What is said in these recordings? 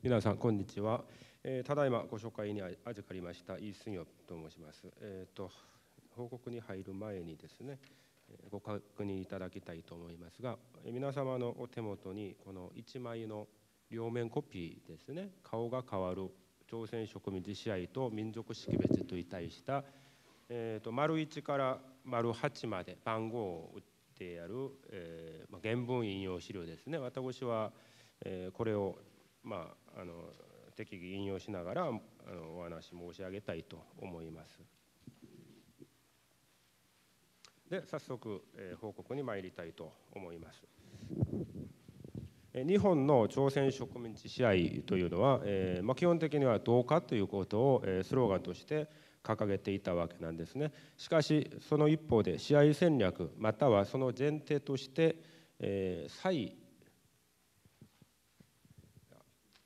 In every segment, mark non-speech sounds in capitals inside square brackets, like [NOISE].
皆さんこんにちは、えー、ただいまご紹介に預かりましたイ・スンヨと申します、えーと、報告に入る前にですねご確認いただきたいと思いますが皆様のお手元にこの1枚の両面コピーですね顔が変わる朝鮮植民地支配と民族識別とたした、えーと、丸1から丸8まで番号を打ってやる、えーまあ、原文引用資料ですね私は、えー、これをまああの適宜引用しながらあのお話申し上げたいと思います。で早速、えー、報告に参りたいと思います。日本の朝鮮植民地支配というのは、えー、まあ、基本的にはどうかということを、えー、スローガンとして掲げていたわけなんですねしかしその一方で支配戦略またはその前提として、えー、再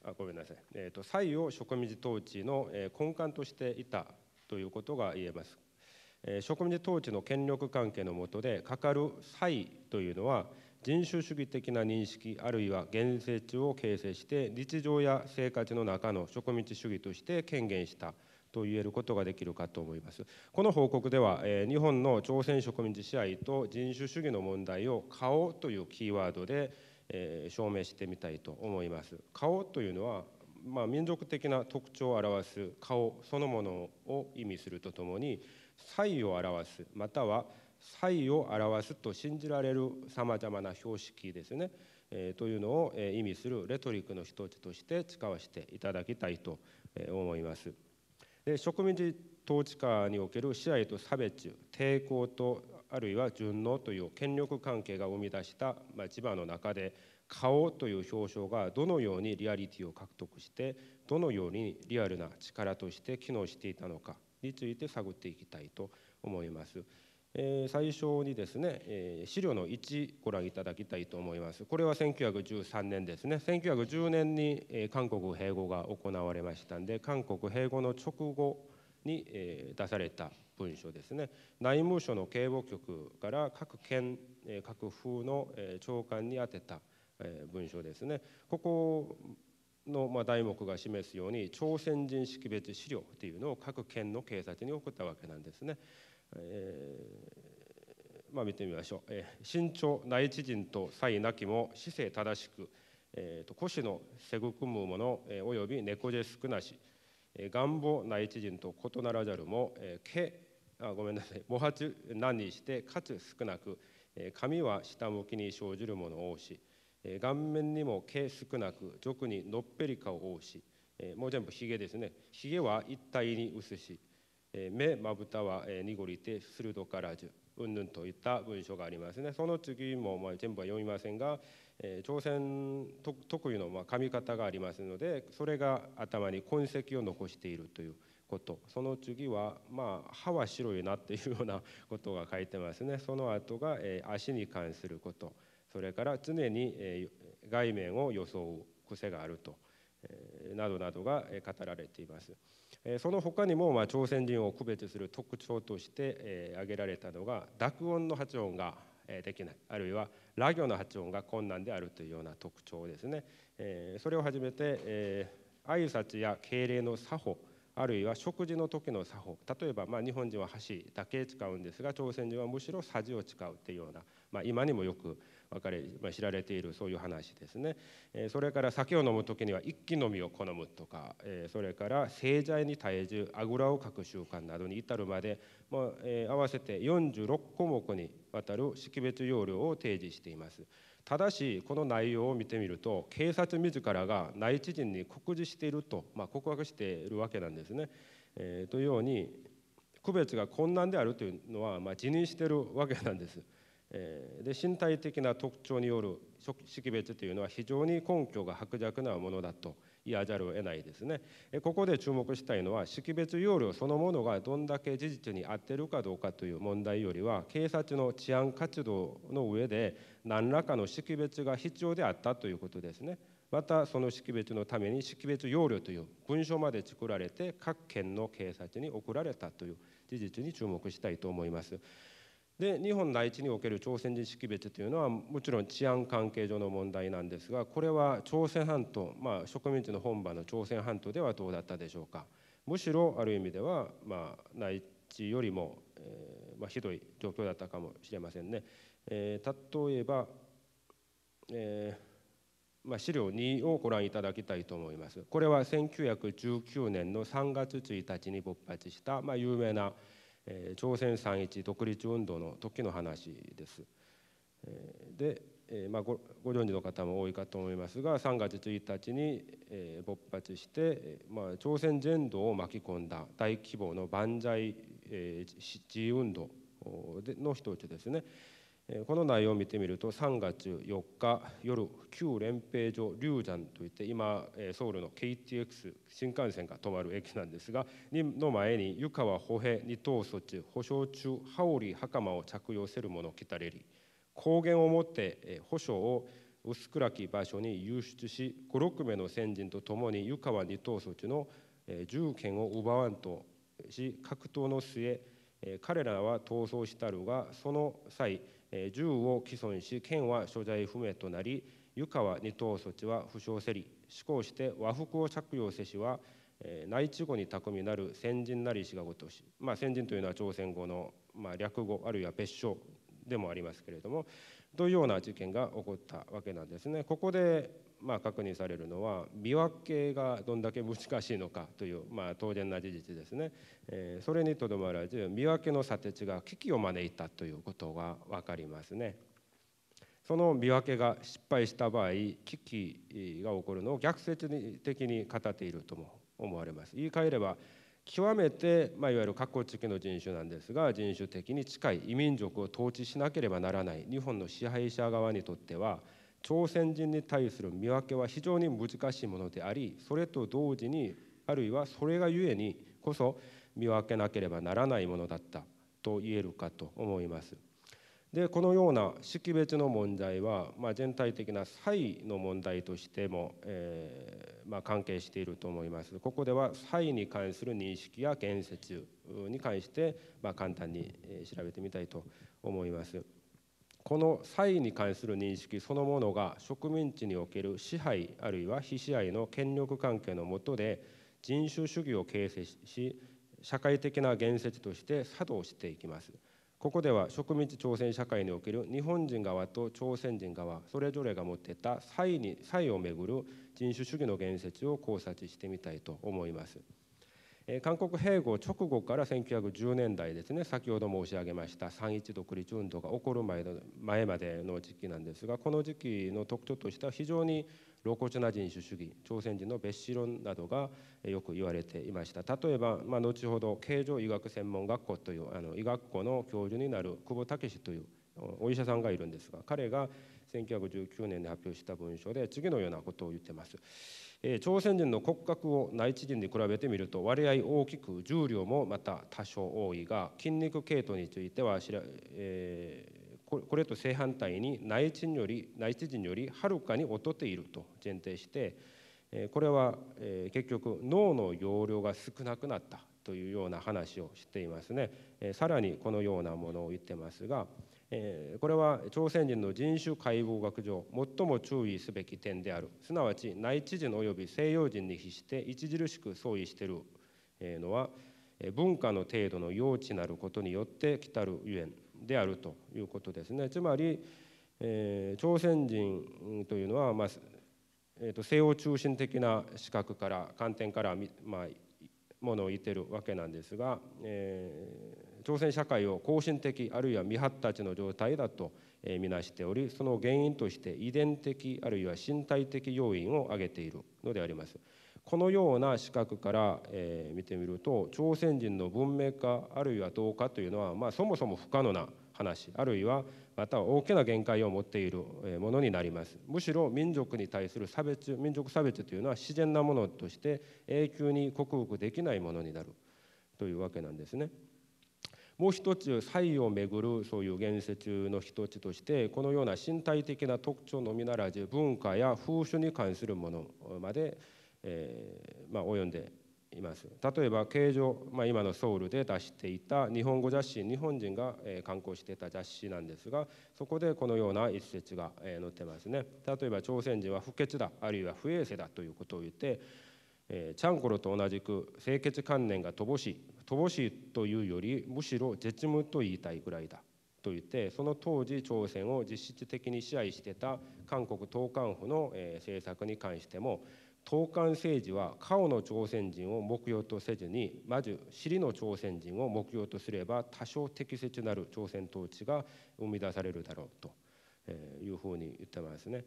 あごめんなさい、えーと、蔡を植民地統治の根幹としていたということが言えます。植民地統治の権力関係の下でかかる際というのは人種主義的な認識あるいは現世地を形成して日常や生活の中の植民地主義として権限したと言えることができるかと思いますこの報告では日本の朝鮮植民地支配と人種主義の問題を「顔」というキーワードでえー、証明してみたいと思います。顔というのはまあ、民族的な特徴を表す顔そのものを意味するとともに才を表すまたは才を表すと信じられるさまざまな標識ですね、えー、というのを、え意味するレトリックの一つとして使わせていただきたいと、え思います。で植民地統治下における支配と差別抵抗とあるいは順応という権力関係が生み出した、まあ、磁場の中で顔という表象がどのようにリアリティを獲得してどのようにリアルな力として機能していたのかについて探っていきたいと思います。えー、最初にですね、えー、資料の1ご覧いただきたいと思います。これは1913年ですね。1910年に、えー、韓国併合が行われましたんで、韓国併合の直後に、えー、出された文書ですね内務省の警護局から各県各府の長官に宛てた文書ですねここのま題目が示すように朝鮮人識別資料というのを各県の警察に送ったわけなんですね。えーまあ、見てみましょう、えー、身長内地人と才なきも姿勢正しく、えーと、のせぐくむもの、えおよび猫背少なし願望内知人と異ならざるも、えけあごめんなさい、毛 [LAUGHS] 発何にしてかつ少なく、えは下向きに生じるものを多し、え顔面にも毛少なく俗にのっぺりかを多し、えもう全部ひげですねひげは一体に薄し、え目まぶたは、え濁りて鋭からず云々といった文章がありますねその次もまあ全部は読みませんが、えー、朝鮮特有のまあ髪型がありますのでそれが頭に痕跡を残しているということその次はまあ歯は白いなっていうようなことが書いてますねその後が、えー、足に関することそれから常に、えー、外面を装う癖があると、えー、などなどが語られています。その他にもま朝鮮人を区別する特徴として挙げられたのが濁音の発音ができないあるいはラ行の発音が困難であるというような特徴ですねそれをはじめて挨拶や敬礼の作法あるいは食事の時の作法例えばま日本人は箸だけ使うんですが朝鮮人はむしろさじを使うっていうような、まあ、今にもよく分かれ、まあ、知られているそういう話ですね、えそれから酒を飲む時には一気飲みを好むとか、えそれから製材に耐えずあぐらをかく習慣などに至るまで、まあ、え合わせて46項目にわたる識別要領を提示しています。ただしこの内容を見てみると警察自らが内知人に告示していると、まあ、告白しているわけなんですね。えー、というように区別が困難であるというのは、まあ、辞任しているわけなんです。えー、で身体的な特徴による識別というのは非常に根拠が薄弱なものだと。言わざるを得ないですね。ここで注目したいのは識別要領そのものがどんだけ事実に合ってるかどうかという問題よりは警察の治安活動の上で何らかの識別が必要であったということですね。またその識別のために識別要領という文書まで作られて各県の警察に送られたという事実に注目したいと思います。で日本内地における朝鮮人識別というのはもちろん治安関係上の問題なんですがこれは朝鮮半島、まあ、植民地の本場の朝鮮半島ではどうだったでしょうかむしろある意味では、まあ、内地よりも、えー、まあ、ひどい状況だったかもしれませんね。えー、例えば、えー、まあ、資料2をご覧いただきたいと思います。これは1919年の3月1日に勃発した、ま有名な朝鮮三一独立運動の時の話です。で、まあ、ごご存知の方も多いかと思いますが3月1日に、勃発して、まあ、朝鮮全土を巻き込んだ大規模の万歳、え自運動の一つですね。この内容を見てみると3月4日夜旧連平所龍山といって今ソウルの KTX 新幹線が止まる駅なんですがの前に湯川歩兵二等措置保証中羽織袴を着用せる者来たれり公言をもって保証を薄暗き場所に輸出し56名の先人と共に湯川二等措置の銃剣を奪わんとし格闘の末彼らは逃走したるがその際銃を毀損し剣は所在不明となり湯川二等措置は負傷せり思考して和服を着用せしは内地語に巧みなる先人なりしがごとし、まあ、先人というのは朝鮮語の、まあ、略語あるいは別称でもありますけれどもというような事件が起こったわけなんですね。ここでまあ、確認されるのは見分けがどんだけ難しいのかという、まあ、当然な事実ですね、えー、それにとどまらず見分けの砂鉄が危機を招いたということが分かりますねその見分けが失敗した場合危機が起こるのを逆説的に語っているとも思われます言い換えれば極めて、まあ、いわゆる過去地域の人種なんですが人種的に近い異民族を統治しなければならない日本の支配者側にとっては朝鮮人に対する見分けは非常に難しいものでありそれと同時にあるいはそれがゆえにこそ見分けなければならないものだったと言えるかと思います。でこのような識別の問題は、まあ、全体的な差異の問題としても、えー、まあ、関係していると思います。ここでは差異に関する認識や言説に関して、まあ、簡単に調べてみたいと思います。この差異に関する認識そのものが植民地における支配あるいは非支配の権力関係の下で人種主義を形成し社会的な言説として作動していきます。ここでは植民地朝鮮社会における日本人側と朝鮮人側それぞれが持っていた差異に差異をめぐる人種主義の言説を考察してみたいと思います。韓国併合直後から1910年代ですね先ほど申し上げました三一独立運動が起こる前の前までの時期なんですがこの時期の特徴としては非常に露骨な人種主義朝鮮人の蔑視論などがよく言われていました例えば、まあ、後ほど形状医学専門学校というあの医学校の教授になる久保武というお医者さんがいるんですが彼が1919年に発表した文章で次のようなことを言ってます。え朝鮮人の骨格を内地人に比べてみると割合大きく重量もまた多少多いが筋肉系統についてはえこれと正反対に内地人より内地人よりはるかに劣っていると前提してこれは結局脳の容量が少なくなったというような話をしていますね。さらにこのようなものを言ってますが。えこれは朝鮮人の人種解剖学上最も注意すべき点であるすなわち内地人及び西洋人に比して著しく相違しているのは文化の程度の用地なることによって来たるゆえんであるということですねつまり、え朝鮮人というのは、まあえーと、西洋中心的な視覚から観点から、まあ、ものを言ってるわけなんですが、えー朝鮮社会を後進的あるいは未発達の状態だとみなしておりその原因として遺伝的あるいは身体的要因を挙げているのであります。このような視覚から、え見てみると朝鮮人の文明化あるいは同化というのは、まあ、そもそも不可能な話あるいはまた大きな限界を持っているものになりますむしろ民族に対する差別民族差別というのは自然なものとして永久に克服できないものになるというわけなんですね。もう一つ才をめぐるそういう言説の一つとしてこのような身体的な特徴のみならず文化や風習に関するものまで、えー、まあ、及んでいます例えば形状、まあ、今のソウルで出していた日本語雑誌日本人が、えー、刊行していた雑誌なんですがそこでこのような一節が、え載ってますね例えば朝鮮人は不潔だあるいは不衛生だということを言ってえチャンコロと同じく清潔観念が乏しい乏しいというよりむしろ絶無と言いたいぐらいだと言ってその当時朝鮮を実質的に支配してた韓国東韓府の、え政策に関しても東韓政治は顔の朝鮮人を目標とせずにまず尻の朝鮮人を目標とすれば多少適切なる朝鮮統治が生み出されるだろうというふうに言ってますね。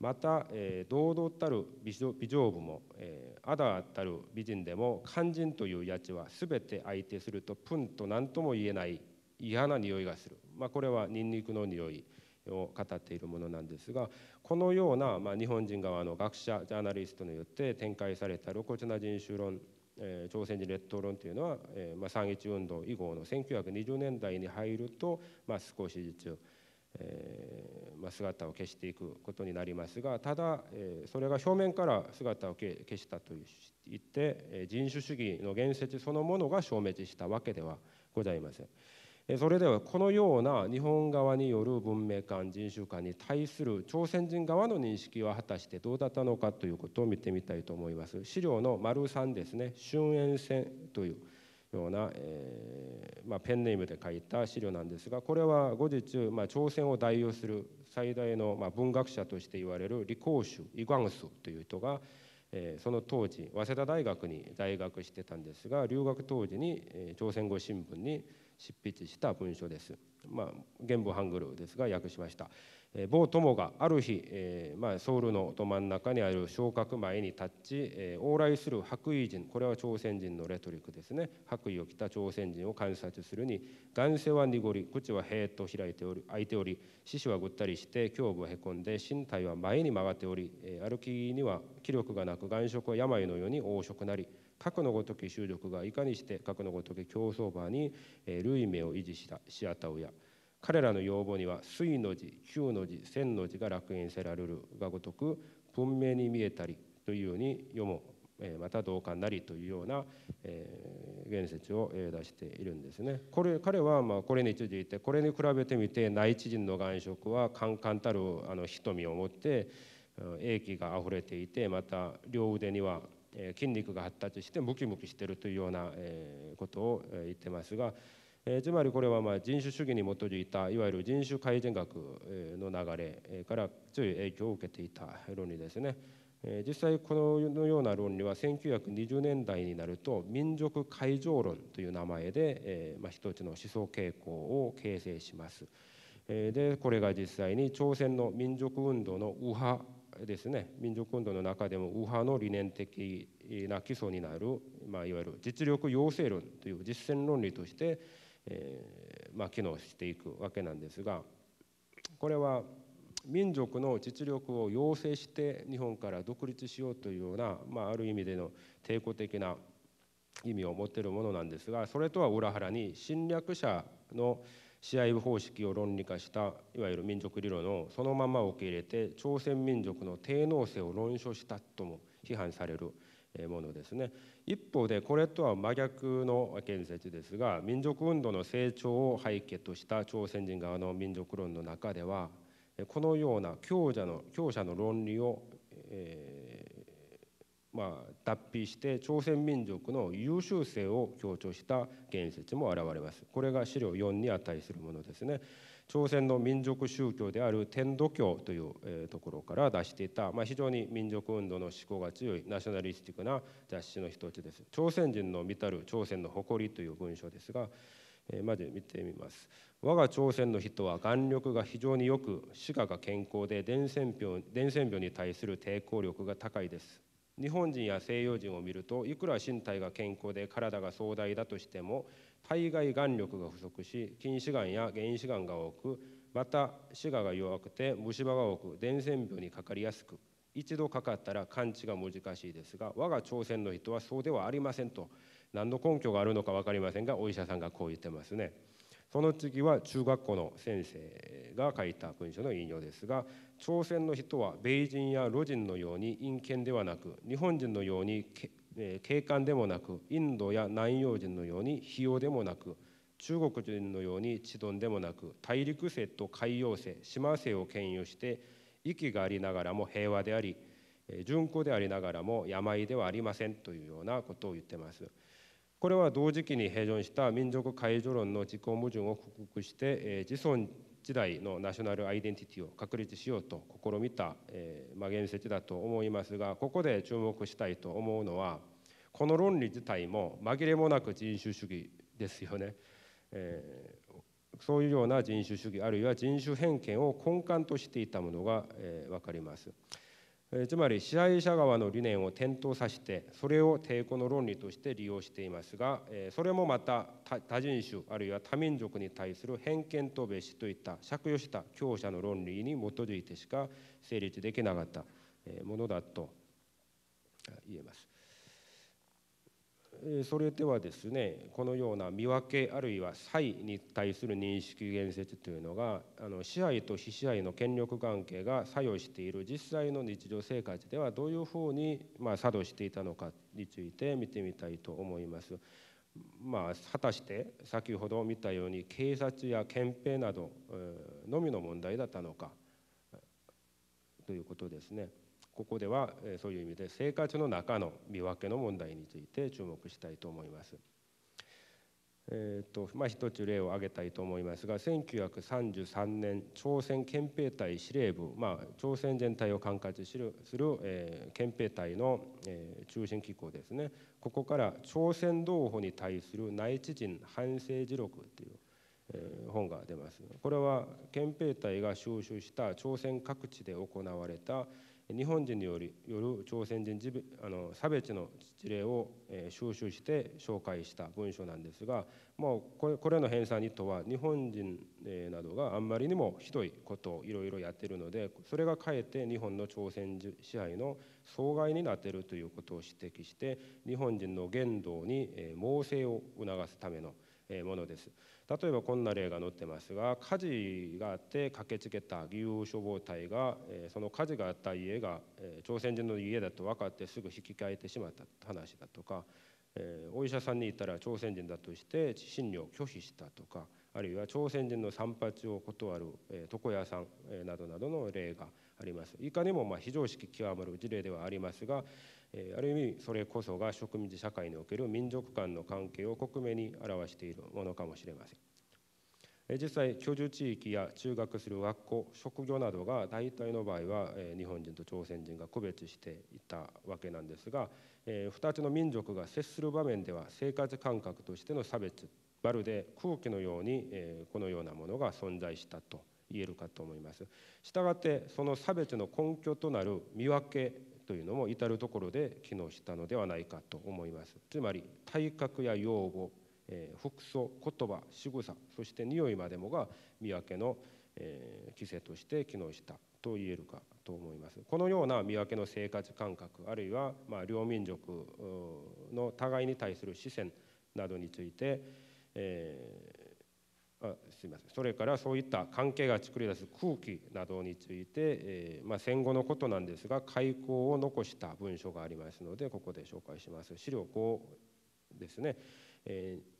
また、えー、堂々たる美女部も、えー、アダーたる美人でも肝心というやちは全て相手するとプンと何とも言えない嫌な匂いがする、まあ、これはニンニクの匂いを語っているものなんですがこのような、まあ、日本人側の学者ジャーナリストによって展開された露骨な人種論、えー、朝鮮人列島論というのは、えーまあ、三一運動以後の1920年代に入ると、まあ、少しずつえま姿を消していくことになりますがただ、えそれが表面から姿を消したといって、え人種主義の言説そのものが消滅したわけではございません。それではこのような日本側による文明観人種観に対する朝鮮人側の認識は果たしてどうだったのかということを見てみたいと思います資料の丸3ですね「春煙戦」というような、えー、まあ、ペンネームで書いた資料なんですがこれは後日、まあ、朝鮮を代表する最大の、まあ、文学者として言われる李光秀イ・ガンスという人が、えー、その当時早稲田大学に在学してたんですが留学当時に、えー、朝鮮語新聞に「執筆した文書です。まあ、原文ハングルですが訳しました。えー、某友がある日、えーまあ、ソウルのど真ん中にある昇格前に立ち、えー、往来する白衣人これは朝鮮人のレトリックですね白衣を着た朝鮮人を観察するに眼性は濁り口はへーっと開いており開いており四肢はぐったりして胸部はへこんで身体は前に曲がっており、えー、歩きには気力がなく眼色は病のように黄色なり過のごとき収力がいかにして過のごとき競走馬に類名を維持したシアタウや彼らの要望には水の字九の字千の字が楽園せられるがごとく文明に見えたりというように読もまた同感なりというような、え言説を出しているんですね。これ彼はまあこれに続いていてこれに比べてみて内地人の眼色は簡単たるあの瞳を持って英気があふれていてまた両腕にはえ筋肉が発達してムキムキしてるというような、えことを言ってますが、えつまりこれはま人種主義に基づいたいわゆる人種改善学の流れから強い影響を受けていた論理ですね。実際このような論理は1920年代になると民族改造論という名前で、まあ、一つの思想傾向を形成します。でこれが実際に朝鮮の民族運動の右派ですね民族運動の中でも右派の理念的な基礎になる、まあ、いわゆる実力要請論という実践論理として、えーまあ、機能していくわけなんですがこれは民族の実力を要請して日本から独立しようというような、まあ、ある意味での抵抗的な意味を持っているものなんですがそれとは裏腹に侵略者の、試合方式を論理化したいわゆる民族理論をそのまま受け入れて朝鮮民族の低能性を論証したとも批判されるものですね一方でこれとは真逆の建設ですが民族運動の成長を背景とした朝鮮人側の民族論の中ではこのような強者の強者の論理を、えーまあ、脱皮して朝鮮民族の優秀性を強調した言説も現れますこれが資料4に値するものですね朝鮮の民族宗教である天度教という、ところから出していた、まあ、非常に民族運動の思考が強いナショナリスティックな雑誌の一つです朝鮮人の見たる朝鮮の誇りという文章ですが、えまず見てみます我が朝鮮の人は眼力が非常によく歯科が健康で伝染病伝染病に対する抵抗力が高いです日本人や西洋人を見るといくら身体が健康で体が壮大だとしても体外眼力が不足し筋視眼や原子眼が多くまた歯が弱くて虫歯が多く伝染病にかかりやすく一度かかったら完治が難しいですが我が朝鮮の人はそうではありませんと何の根拠があるのか分かりませんがお医者さんがこう言ってますね。その次は中学校の先生が書いた文章の引用ですが朝鮮の人は米人や路人のように陰険ではなく日本人のように警官でもなくインドや南洋人のように費用でもなく中国人のように地丼でもなく大陸性と海洋性島性を兼有して息がありながらも平和であり順子でありながらも病ではありませんというようなことを言ってます。これは同時期に併存した民族解除論の自己矛盾を克服して自尊時代のナショナルアイデンティティを確立しようと試みた、えーまあ、言説だと思いますがここで注目したいと思うのはこの論理自体も紛れもなく人種主義ですよね。えー、そういうような人種主義あるいは人種偏見を根幹としていたものが、えー、分かります。えつまり支配者側の理念を転倒させてそれを抵抗の論理として利用していますが、えそれもまた多人種あるいは多民族に対する偏見と蔑視といった借用した強者の論理に基づいてしか成立できなかったものだと言えます。それではですねこのような見分けあるいは差異に対する認識言説というのがあの支配と非支配の権力関係が作用している実際の日常生活ではどういうふうに、まあ、作動していたのかについて見てみたいと思います。まあ、果たして先ほど見たように警察や憲兵などのみの問題だったのかということですね。ここではそういう意味で生活の中の見分けの問題について注目したいと思います。えーとまあ、一つ例を挙げたいと思いますが1933年朝鮮憲兵隊司令部、まあ、朝鮮全体を管轄するする、えー、憲兵隊の、えー、中心機構ですねここから朝鮮同胞に対する内地人反省事録という、えー、本が出ますこれは憲兵隊が収集した朝鮮各地で行われた、日本人によりよる朝鮮人あの差別の事例を、え収集して紹介した文書なんですがもうこれこれの編纂意とは日本人、えなどがあんまりにもひどいことをいろいろやってるのでそれがかえって日本の朝鮮支配の障害になってるということを指摘して日本人の言動に、え猛省を促すための、えものです。例えばこんな例が載ってますが火事があって駆けつけた義勇消防隊が、えその火事があった家が、え朝鮮人の家だと分かってすぐ引き換えてしまった話だとか、えお医者さんに行ったら朝鮮人だとして診療を拒否したとかあるいは朝鮮人の散髪を断る、え床屋さん、えなどなどの例が、ありますいかにもま非常識極まる事例ではありますが、えある意味それこそが植民地社会における民族間の関係を克明に表しているものかもしれません。実際居住地域や中学する学校職業などが大体の場合は日本人と朝鮮人が区別していたわけなんですが2つの民族が接する場面では生活感覚としての差別まるで空気のようにこのようなものが存在したと言えるかと思います。したがってその差別の根拠となる見分けというのも至る所で機能したのではないかと思います。つまり体格や用語、えー、服装、言葉、仕草、そして匂いまでもが見分けの、えー、規制として機能したと言えるかと思います。このような見分けの生活感覚あるいはまあ両民族の互いに対する視線などについて、えー、あすみませんそれからそういった関係が作り出す空気などについて、えー、まあ、戦後のことなんですが開口を残した文書がありますのでここで紹介します資料5ですね、えー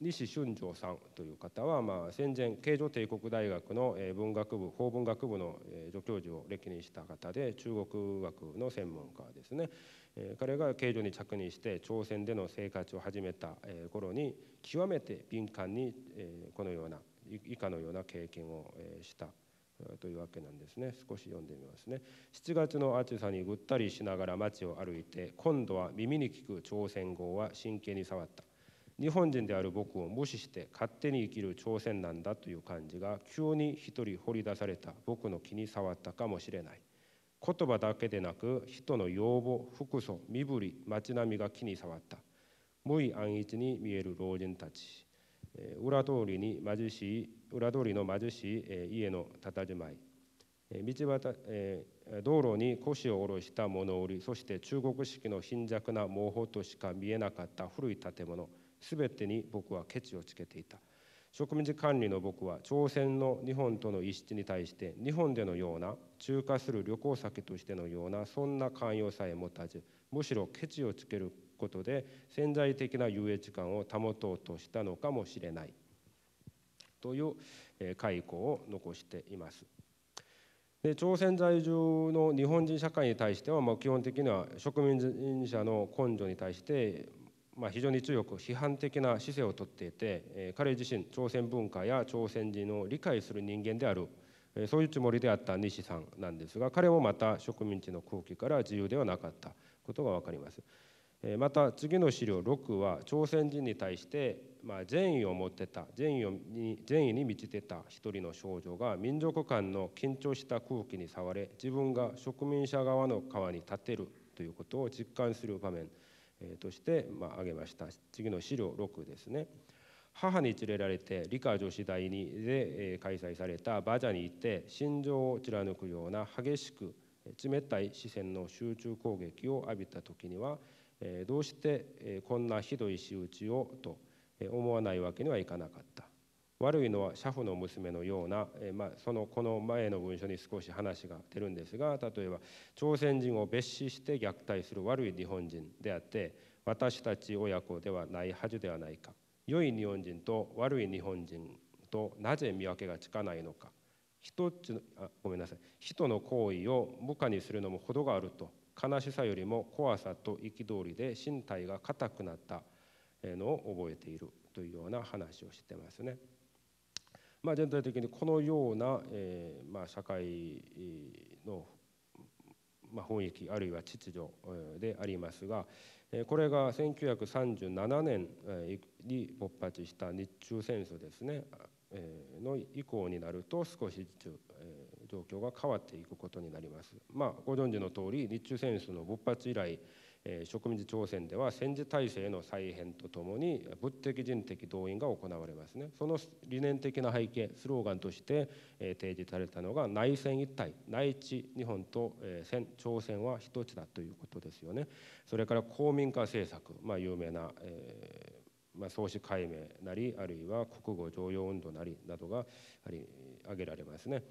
西俊城さんという方は、まあ、戦前慶城帝国大学の文学部法文学部の助教授を歴任した方で中国学の専門家ですね、え彼が慶城に着任して朝鮮での生活を始めた頃に極めて敏感に、えこのような以下のような経験をしたというわけなんですね少し読んでみますね7月の暑さにぐったりしながら街を歩いて今度は耳に聞く朝鮮語は真剣に触った日本人である僕を無視して勝手に生きる朝鮮なんだという感じが急に一人掘り出された僕の気に触ったかもしれない言葉だけでなく人の要望服装身振り街並みが気に触った無意安逸に見える老人たち裏通りに貧しい裏通りの貧しい家の佇まい道端道路に腰を下ろした物売りそして中国式の貧弱な毛布としか見えなかった古い建物全てに僕はケチをつけていた植民地管理の僕は朝鮮の日本との一致に対して日本でのような中華する旅行先としてのようなそんな寛容さえ持たずむしろケチをつけることで潜在的な優越感を保とうとしたのかもしれないという解雇を残しています。で朝鮮在住の日本人社会に対しては、ま基本的には植民者の根性に対してまあ、非常に強く批判的な姿勢をとっていて、え彼自身朝鮮文化や朝鮮人を理解する人間である、えそういうつもりであった西さんなんですが彼もまた植民地の空気から自由ではなかったことが分かります。えまた次の資料6は朝鮮人に対して、まあ、善意を持ってた善意をに善意に満ちてた一人の少女が民族間の緊張した空気に触れ自分が植民者側の川に立てるということを実感する場面。えとして、まあ、挙げました次の資料6ですね母に連れられて理科女子大にで、え開催された馬車にいて心情を貫くような激しく冷たい視線の集中攻撃を浴びた時には、えどうして、えこんなひどい仕打ちをと思わないわけにはいかなかった悪いのは車夫の娘のような、えー、まあ、そのこの前の文書に少し話が出るんですが例えば朝鮮人を蔑視して虐待する悪い日本人であって私たち親子ではないはずではないか良い日本人と悪い日本人となぜ見分けがつかないのか一つあごめんなさい人の行為を無価にするのも程があると悲しさよりも怖さと憤りで身体が硬くなったのを覚えているというような話をしてますね。まあ、全体的にこのような、えーまあ、社会の、まあ、雰囲気あるいは秩序でありますがこれが1937年に勃発した日中戦争ですねの以降になると少しずつ状況が変わっていくことになります。まあ、ご存知の通り日中戦争の勃発以来植民地朝鮮では戦時体制の再編とともに物的人的動員が行われますねその理念的な背景スローガンとして提示されたのが内戦一体内地日本と朝鮮は一つだということですよねそれから公民化政策、まあ、有名な、えー、まあ、創始解明なりあるいは国語常用運動なりなどがやはり挙げられますね。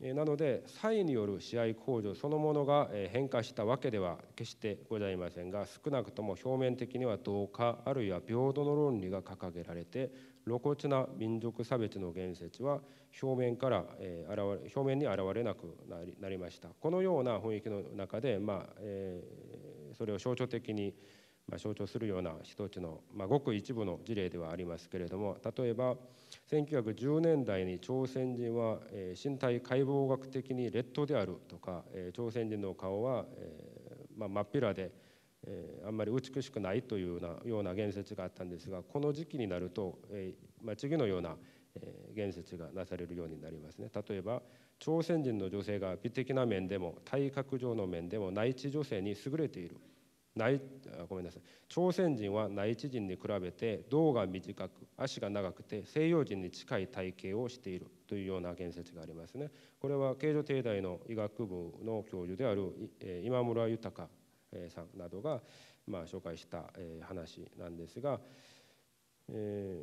なので差異による試合控除そのものが変化したわけでは決してございませんが少なくとも表面的には同化あるいは平等の論理が掲げられて露骨な民族差別の言説は表面から現れ表面に現れなくなりましたこのような雰囲気の中で、まあえー、それを象徴的にまあ、象徴するような一つの、まあ、ごく一部の事例ではありますけれども例えば、1910年代に朝鮮人は、え身体解剖学的に劣等であるとか、え朝鮮人の顔は、えま真っ平で、えあんまり美しくないというようなような言説があったんですがこの時期になると、えま次のような、え言説がなされるようになりますね。例えば朝鮮人の女性が美的な面でも体格上の面でも内地女性に優れている。内ごめんなさい朝鮮人は内地人に比べて胴が短く足が長くて西洋人に近い体型をしているというような言説がありますねこれは慶女帝大の医学部の教授である今村豊さんなどがまあ紹介した話なんですが。え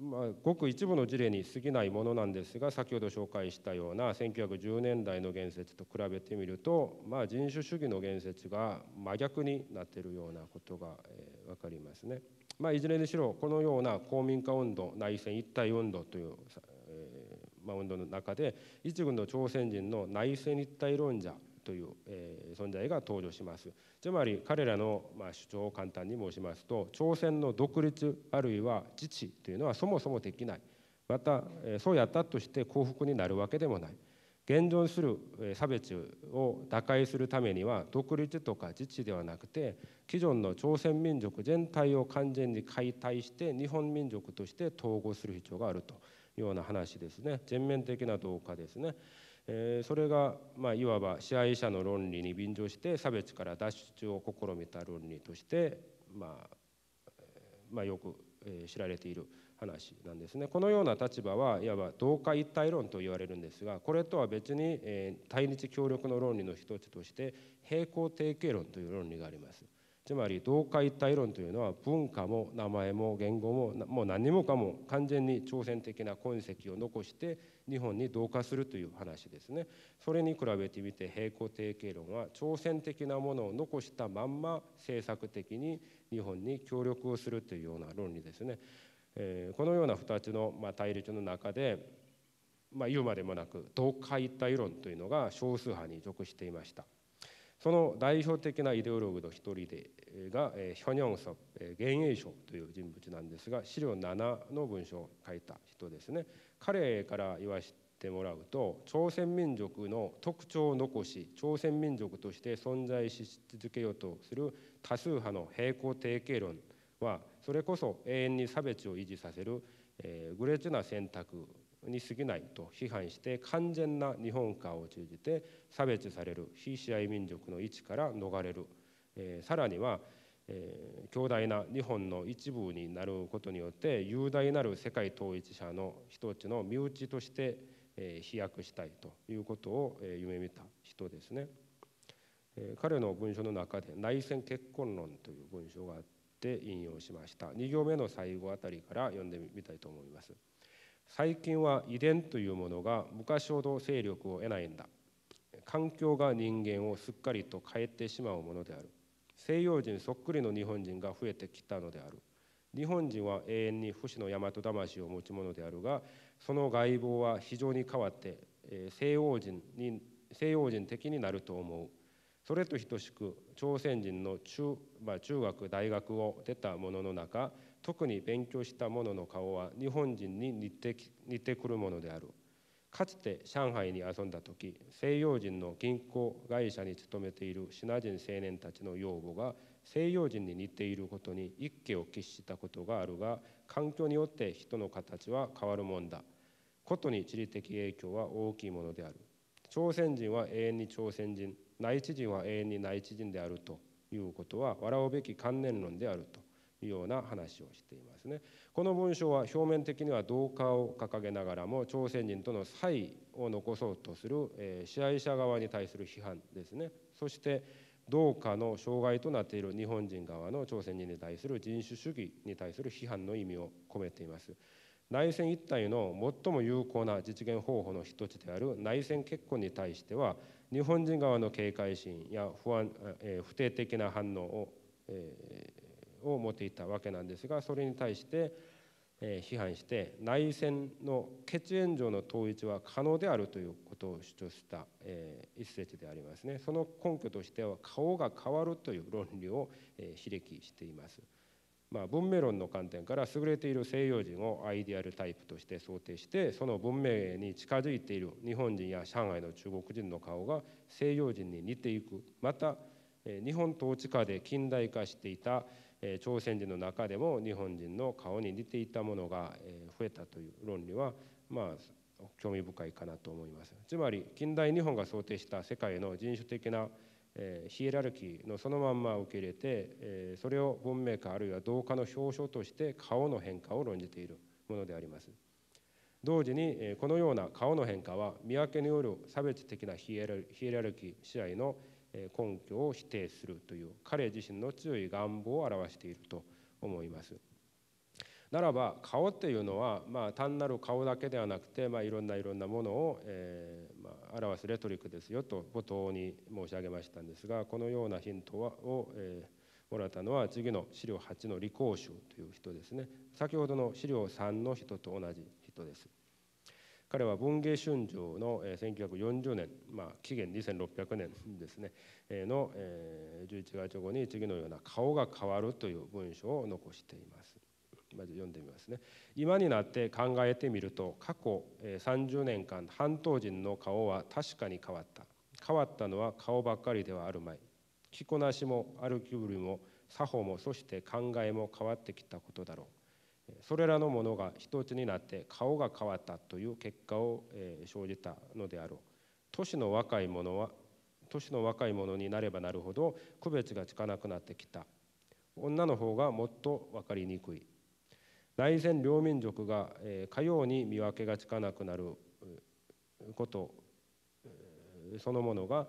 ー、まあ、ごく一部の事例に過ぎないものなんですが先ほど紹介したような1910年代の言説と比べてみると、まあ、人種主義の言説が真逆になっているようなことが、えー、分かりますね。まあ、いずれにしろこのような公民化運動内戦一体運動という、えーまあ、運動の中で一軍の朝鮮人の内戦一体論者という、え存在が登場しますつまり彼らの、ま主張を簡単に申しますと朝鮮の独立あるいは自治というのはそもそもできないまた、えそうやったとして幸福になるわけでもない現存する差別を打開するためには独立とか自治ではなくて既存の朝鮮民族全体を完全に解体して日本民族として統合する必要があるというような話ですね全面的な同化ですね。えそれが、まあ、いわば支配者の論理に便乗して差別から脱出を試みた論理として、まあまあ、よく、知られている話なんですね。このような立場はいわば同化一体論と言われるんですがこれとは別に、え対日協力の論理の一つとして平行定型論という論理があります。つまり同化一体論というのは文化も名前も言語ももう何もかも完全に朝鮮的な痕跡を残して日本に同化するという話ですねそれに比べてみて平行定型論は朝鮮的なものを残したまんま政策的に日本に協力をするというような論理ですね、えー、このような2つの、ま対立の中で、まあ、言うまでもなく同化一体論というのが少数派に属していました。その代表的なイデオローグの一人でがヒョニョンソ元英将という人物なんですが資料7の文章を書いた人ですね彼から言わせてもらうと朝鮮民族の特徴を残し朝鮮民族として存在し続けようとする多数派の平行定型論はそれこそ永遠に差別を維持させるグレチな選択に過ぎないと批判して完全な日本化を通じて差別される非支配民族の位置から逃れる、えー、さらには、えー、強大な日本の一部になることによって雄大なる世界統一者の一つの身内として、えー、飛躍したいということを、え夢見た人ですね、えー。彼の文章の中で「内戦結婚論」という文章があって引用しました2行目の最後あたりから読んでみたいと思います。最近は遺伝というものが昔ほど勢力を得ないんだ環境が人間をすっかりと変えてしまうものである西洋人そっくりの日本人が増えてきたのである日本人は永遠に不死の大和魂を持ち物であるがその外貌は非常に変わって、え西洋人に西洋人的になると思うそれと等しく朝鮮人の中,、まあ、中学大学を出た者の中特に勉強した者の顔は日本人に似て似てくるものであるかつて上海に遊んだ時西洋人の銀行会社に勤めているシナ人青年たちの養母が西洋人に似ていることに一気を喫したことがあるが環境によって人の形は変わるもんだことに地理的影響は大きいものである朝鮮人は永遠に朝鮮人内地人は永遠に内地人であるということは笑うべき観念論であるというような話をしていますね。この文章は表面的には同化を掲げながらも朝鮮人との差異を残そうとする、えー、支配者側に対する批判ですね。そして同化の障害となっている日本人側の朝鮮人に対する人種主義に対する批判の意味を込めています。内戦一帯の最も有効な実現方法の一つである内戦結婚に対しては日本人側の警戒心や不安、えー、不定的な反応を、えー、を持っていたわけなんですがそれに対して批判して内戦の血縁上の統一は可能であるということを主張した一節でありますねその根拠としては顔が変わるという論理をひれきしています。まあ、文明論の観点から優れている西洋人をアイデアルタイプとして想定してその文明に近づいている日本人や上海の中国人の顔が西洋人に似ていくまた日本統治下で近代化していた朝鮮人の中でも日本人の顔に似ていたものが増えたという論理はまあ興味深いかなと思いますつまり近代日本が想定した世界の人種的なヒエラルキーのそのまんま受け入れてそれを文明化あるいは同化の表象として顔の変化を論じているものであります。同時にこのような顔の変化は見分けによる差別的なヒエラルキー支配の根拠を否定するという彼自身の強い願望を表していると思います。ならば顔っていうのは、まあ、単なる顔だけではなくて、まあ、いろんないろんなものを、えまあ、表すレトリックですよと冒頭に申し上げましたんですがこのようなヒントはを、えもらったのは次の資料8の李光州という人ですね先ほどの資料3の人と同じ人です。彼は文藝春秋の1940年、まあ、紀元2600年ですねの11月後に次のような「顔が変わる」という文章を残しています。まず読んでみますね今になって考えてみると過去30年間半島人の顔は確かに変わった変わったのは顔ばっかりではあるまい着こなしも歩きぶりも作法もそして考えも変わってきたことだろうそれらのものが一つになって顔が変わったという結果を、え生じたのであろう年の若い者は市の若い者になればなるほど区別がつかなくなってきた女の方がもっと分かりにくい内戦両民族が、えかように見分けがつかなくなることそのものが、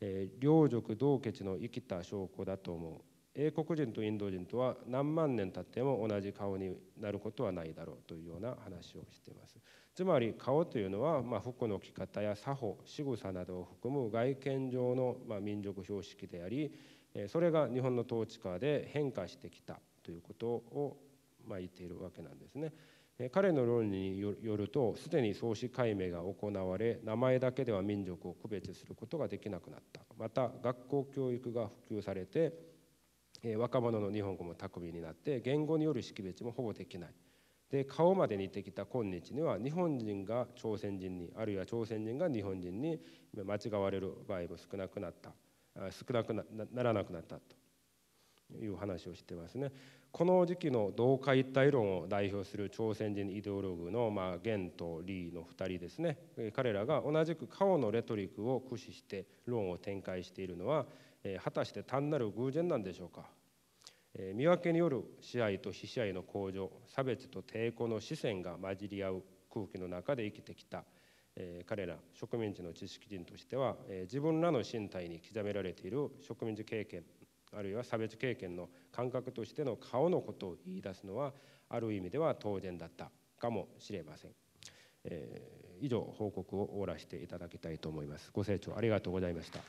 えー、両族同結の生きた証拠だと思う英国人とインド人とは何万年経っても同じ顔になることはないだろうというような話をしていますつまり顔というのは、まあ、服の着方や作法仕草などを含む外見上の、まあ、民族標識でありそれが日本の統治下で変化してきたということを、まあ、言っているわけなんですね。彼の論理によるとすでに創始解明が行われ名前だけでは民族を区別することができなくなったまた学校教育が普及されてえー、若者の日本語も巧みになって言語による識別もほぼできないで顔まで似てきた今日には日本人が朝鮮人にあるいは朝鮮人が日本人に間違われる場合も少なくなった少なくならなくなったという話をしてますね。この時期の同化一体論を代表する朝鮮人イデオログの、まあ、元とリーの2人ですね彼らが同じく顔のレトリックを駆使して論を展開しているのはえ果たして単なる偶然なんでしょうか、え見分けによる試合と非試合の向上差別と抵抗の視線が混じり合う空気の中で生きてきた、え彼ら植民地の知識人としては、え自分らの身体に刻められている植民地経験あるいは差別経験の感覚としての顔のことを言い出すのはある意味では当然だったかもしれません。えー、以上報告を終わらせていただきたいと思います。ご清聴ありがとうございました。